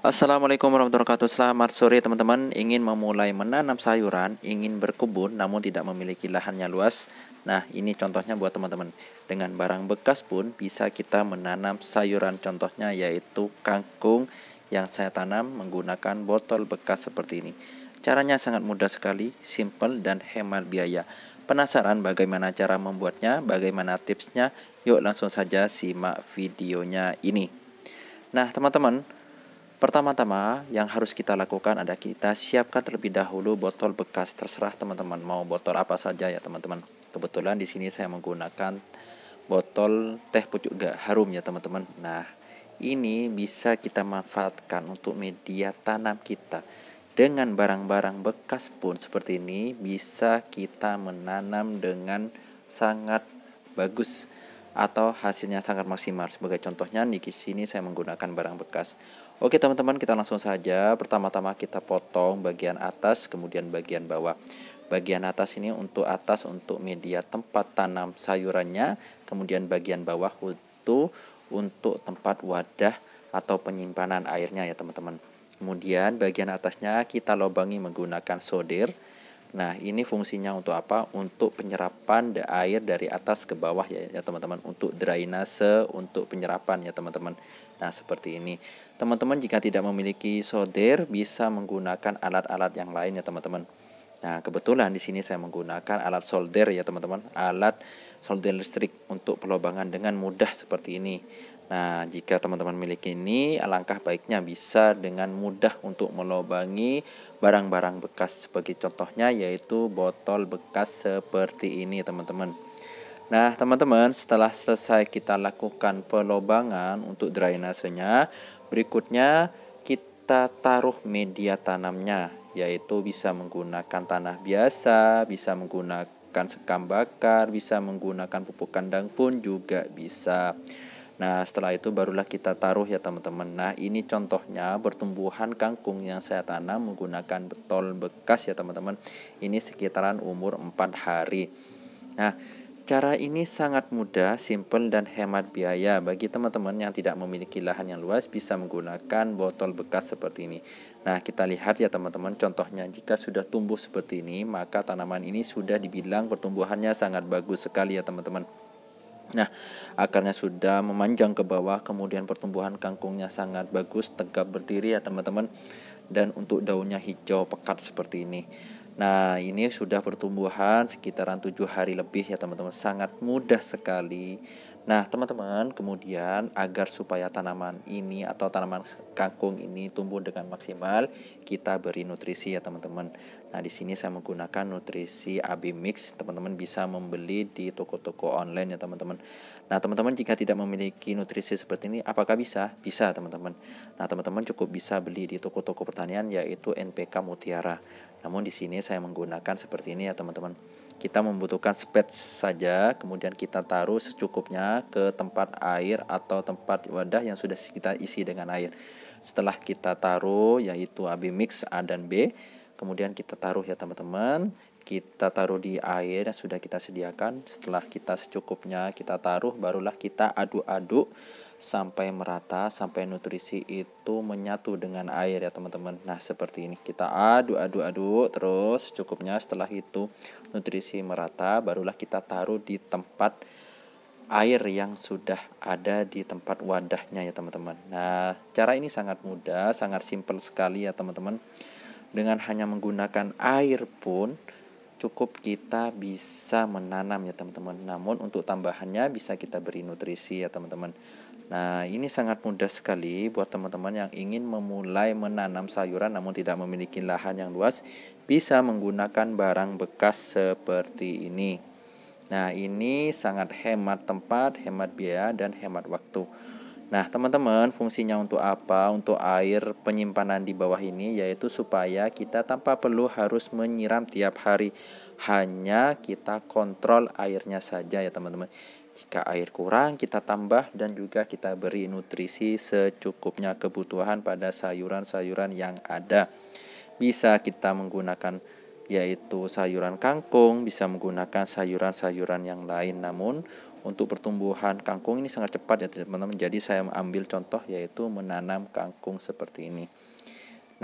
Assalamualaikum warahmatullahi wabarakatuh Selamat sore teman-teman Ingin memulai menanam sayuran Ingin berkebun namun tidak memiliki lahannya luas Nah ini contohnya buat teman-teman Dengan barang bekas pun bisa kita menanam sayuran Contohnya yaitu kangkung yang saya tanam menggunakan botol bekas seperti ini Caranya sangat mudah sekali, simple dan hemat biaya Penasaran bagaimana cara membuatnya, bagaimana tipsnya? Yuk langsung saja simak videonya ini Nah teman-teman Pertama-tama yang harus kita lakukan adalah kita siapkan terlebih dahulu botol bekas terserah teman-teman mau botol apa saja ya teman-teman. Kebetulan di sini saya menggunakan botol teh pucuk gak harum ya teman-teman. Nah, ini bisa kita manfaatkan untuk media tanam kita. Dengan barang-barang bekas pun seperti ini bisa kita menanam dengan sangat bagus atau hasilnya sangat maksimal. Sebagai contohnya di sini saya menggunakan barang bekas Oke teman-teman kita langsung saja pertama-tama kita potong bagian atas kemudian bagian bawah bagian atas ini untuk atas untuk media tempat tanam sayurannya kemudian bagian bawah untuk untuk tempat wadah atau penyimpanan airnya ya teman-teman kemudian bagian atasnya kita lobangi menggunakan solder Nah, ini fungsinya untuk apa? Untuk penyerapan air dari atas ke bawah ya, ya teman-teman. Untuk drainase, untuk penyerapan ya teman-teman. Nah, seperti ini. Teman-teman jika tidak memiliki solder bisa menggunakan alat-alat yang lain ya, teman-teman. Nah, kebetulan di sini saya menggunakan alat solder ya, teman-teman. Alat solder listrik untuk perlobangan dengan mudah seperti ini. Nah, jika teman-teman memiliki ini, alangkah baiknya bisa dengan mudah untuk melobangi barang-barang bekas sebagai contohnya yaitu botol bekas seperti ini, teman-teman. Nah, teman-teman, setelah selesai kita lakukan pelobangan untuk drainasenya, berikutnya kita taruh media tanamnya, yaitu bisa menggunakan tanah biasa, bisa menggunakan sekam bakar, bisa menggunakan pupuk kandang pun juga bisa. Nah, setelah itu barulah kita taruh ya teman-teman. Nah, ini contohnya pertumbuhan kangkung yang saya tanam menggunakan betol bekas ya teman-teman. Ini sekitaran umur 4 hari. Nah, Cara ini sangat mudah, simple, dan hemat biaya. Bagi teman-teman yang tidak memiliki lahan yang luas, bisa menggunakan botol bekas seperti ini. Nah, kita lihat ya teman-teman, contohnya jika sudah tumbuh seperti ini, maka tanaman ini sudah dibilang pertumbuhannya sangat bagus sekali ya teman-teman. Nah, akarnya sudah memanjang ke bawah, kemudian pertumbuhan kangkungnya sangat bagus, tegap berdiri ya teman-teman. Dan untuk daunnya hijau pekat seperti ini. Nah, ini sudah pertumbuhan sekitaran tujuh hari lebih ya teman-teman. Sangat mudah sekali Nah, teman-teman, kemudian agar supaya tanaman ini atau tanaman kangkung ini tumbuh dengan maksimal, kita beri nutrisi ya, teman-teman. Nah, di sini saya menggunakan nutrisi AB Mix. Teman-teman bisa membeli di toko-toko online ya, teman-teman. Nah, teman-teman jika tidak memiliki nutrisi seperti ini, apakah bisa? Bisa, teman-teman. Nah, teman-teman cukup bisa beli di toko-toko pertanian yaitu NPK Mutiara. Namun di sini saya menggunakan seperti ini ya, teman-teman. Kita membutuhkan spade saja, kemudian kita taruh secukupnya ke tempat air atau tempat wadah yang sudah kita isi dengan air. Setelah kita taruh yaitu AB mix A dan B, kemudian kita taruh ya teman-teman kita taruh di air yang sudah kita sediakan setelah kita secukupnya kita taruh barulah kita aduk-aduk sampai merata sampai nutrisi itu menyatu dengan air ya teman-teman nah seperti ini kita aduk aduk aduk terus cukupnya setelah itu nutrisi merata barulah kita taruh di tempat air yang sudah ada di tempat wadahnya ya teman-teman. Nah, cara ini sangat mudah, sangat simpel sekali ya teman-teman. Dengan hanya menggunakan air pun cukup kita bisa menanam ya teman-teman. Namun untuk tambahannya bisa kita beri nutrisi ya teman-teman. Nah, ini sangat mudah sekali buat teman-teman yang ingin memulai menanam sayuran namun tidak memiliki lahan yang luas, bisa menggunakan barang bekas seperti ini. Nah, ini sangat hemat tempat, hemat biaya, dan hemat waktu. Nah, teman-teman, fungsinya untuk apa? Untuk air penyimpanan di bawah ini yaitu supaya kita tanpa perlu harus menyiram tiap hari. Hanya kita kontrol airnya saja ya, teman-teman jika air kurang, kita tambah dan juga kita beri nutrisi secukupnya kebutuhan pada sayuran-sayuran yang ada. Bisa kita menggunakan yaitu sayuran kangkung, bisa menggunakan sayuran-sayuran yang lain. Namun untuk pertumbuhan kangkung ini sangat cepat ya teman-teman. Jadi saya ambil contoh yaitu menanam kangkung seperti ini.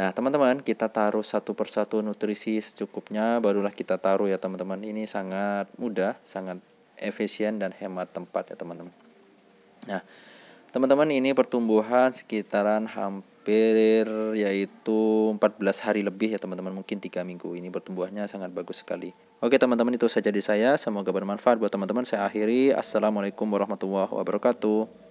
Nah, teman-teman, kita taruh satu persatu nutrisi secukupnya, barulah kita taruh ya, teman-teman. Ini sangat mudah, sangat efisien dan hemat tempat ya teman-teman. Nah, teman-teman ini pertumbuhan sekitaran hampir yaitu 14 hari lebih ya teman-teman, mungkin 3 minggu ini pertumbuhannya sangat bagus sekali. Oke teman-teman itu saja dari saya, semoga bermanfaat buat teman-teman. Saya akhiri, Assalamualaikum warahmatullahi wabarakatuh.